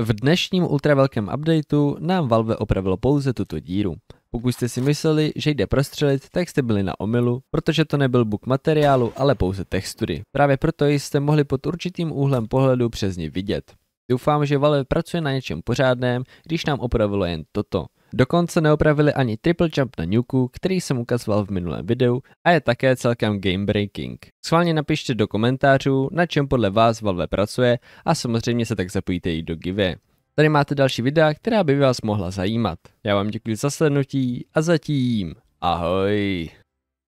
V dnešním ultravelkém updateu nám Valve opravilo pouze tuto díru. Pokud jste si mysleli, že jde prostřelit, tak jste byli na omylu, protože to nebyl buk materiálu, ale pouze textury. Právě proto jste mohli pod určitým úhlem pohledu přes ní vidět. Doufám, že Valve pracuje na něčem pořádném, když nám opravilo jen toto. Dokonce neopravili ani triple jump na nuku, který jsem ukazoval v minulém videu a je také celkem game breaking. Schválně napište do komentářů, na čem podle vás Valve pracuje a samozřejmě se tak zapojíte i do give. Tady máte další videa, která by vás mohla zajímat. Já vám děkuji za slednutí a zatím ahoj.